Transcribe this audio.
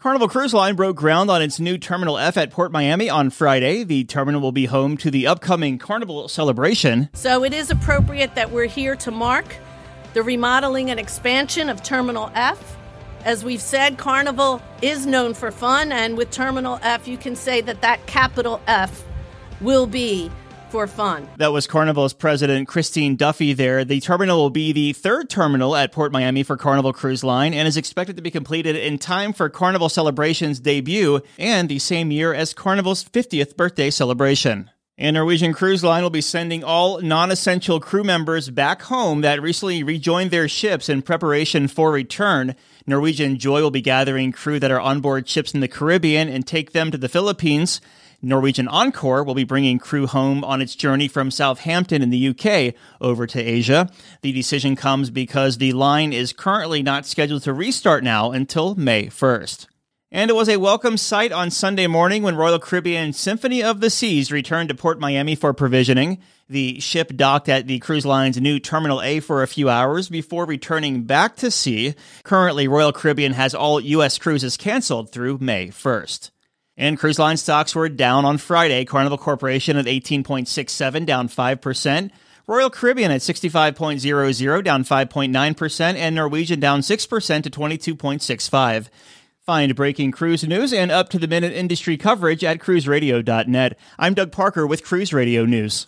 Carnival Cruise Line broke ground on its new Terminal F at Port Miami on Friday. The terminal will be home to the upcoming Carnival celebration. So it is appropriate that we're here to mark the remodeling and expansion of Terminal F. As we've said, Carnival is known for fun, and with Terminal F, you can say that that capital F will be for fun. That was Carnival's president, Christine Duffy, there. The terminal will be the third terminal at Port Miami for Carnival Cruise Line and is expected to be completed in time for Carnival Celebration's debut and the same year as Carnival's 50th birthday celebration. And Norwegian Cruise Line will be sending all non essential crew members back home that recently rejoined their ships in preparation for return. Norwegian Joy will be gathering crew that are on board ships in the Caribbean and take them to the Philippines. Norwegian Encore will be bringing crew home on its journey from Southampton in the UK over to Asia. The decision comes because the line is currently not scheduled to restart now until May 1st. And it was a welcome sight on Sunday morning when Royal Caribbean Symphony of the Seas returned to Port Miami for provisioning. The ship docked at the cruise line's new Terminal A for a few hours before returning back to sea. Currently, Royal Caribbean has all U.S. cruises canceled through May 1st. And cruise line stocks were down on Friday. Carnival Corporation at 18.67, down 5%. Royal Caribbean at 65.00, down 5.9%. And Norwegian down 6% to 22.65. Find breaking cruise news and up to the minute industry coverage at cruiseradio.net. I'm Doug Parker with Cruise Radio News.